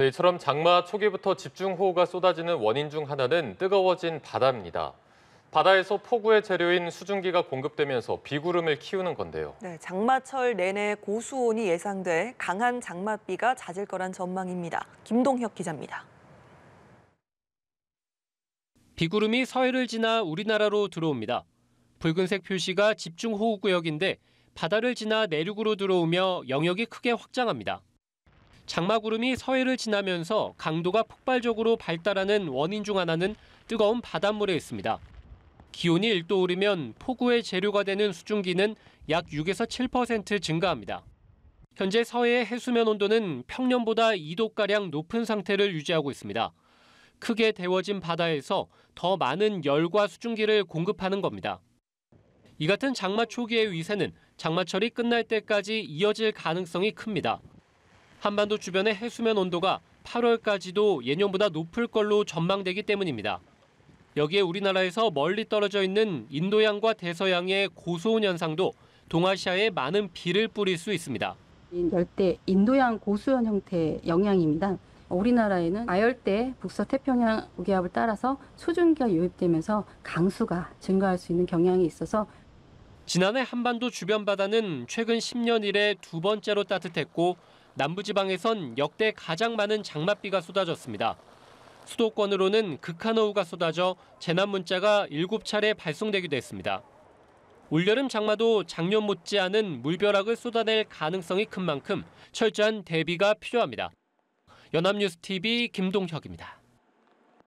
네, 이처럼 장마 초기부터 집중호우가 쏟아지는 원인 중 하나는 뜨거워진 바다입니다. 바다에서 폭우의 재료인 수증기가 공급되면서 비구름을 키우는 건데요. 네, 장마철 내내 고수온이 예상돼 강한 장맛비가 잦을 거란 전망입니다. 김동혁 기자입니다. 비구름이 서해를 지나 우리나라로 들어옵니다. 붉은색 표시가 집중호우구역인데 바다를 지나 내륙으로 들어오며 영역이 크게 확장합니다. 장마구름이 서해를 지나면서 강도가 폭발적으로 발달하는 원인 중 하나는 뜨거운 바닷물에 있습니다. 기온이 1도 오르면 폭우의 재료가 되는 수증기는 약 6에서 7% 증가합니다. 현재 서해의 해수면 온도는 평년보다 2도가량 높은 상태를 유지하고 있습니다. 크게 데워진 바다에서 더 많은 열과 수증기를 공급하는 겁니다. 이 같은 장마 초기의 위세는 장마철이 끝날 때까지 이어질 가능성이 큽니다. 한반도 주변의 해수면 온도가 8월까지도 예년보다 높을 걸로 전망되기 때문입니다. 여기에 우리나라에서 멀리 떨어져 있는 인도양과 대서양의 고소온 현상도 동아시아에 많은 비를 뿌릴 수 있습니다. 열대 인도양 고수현 형태의 영향입니다. 우리나라에는 아열대 북서 태평양 고기압을 따라서 수증기가 유입되면서 강수가 증가할 수 있는 경향이 있어서 지난해 한반도 주변 바다는 최근 10년 이래 두 번째로 따뜻했고 남부지방에선 역대 가장 많은 장맛비가 쏟아졌습니다. 수도권으로는 극한어우가 쏟아져 재난 문자가 7차례 발송되기도 했습니다. 올여름 장마도 작년 못지않은 물벼락을 쏟아낼 가능성이 큰 만큼 철저한 대비가 필요합니다. 연합뉴스TV 김동혁입니다.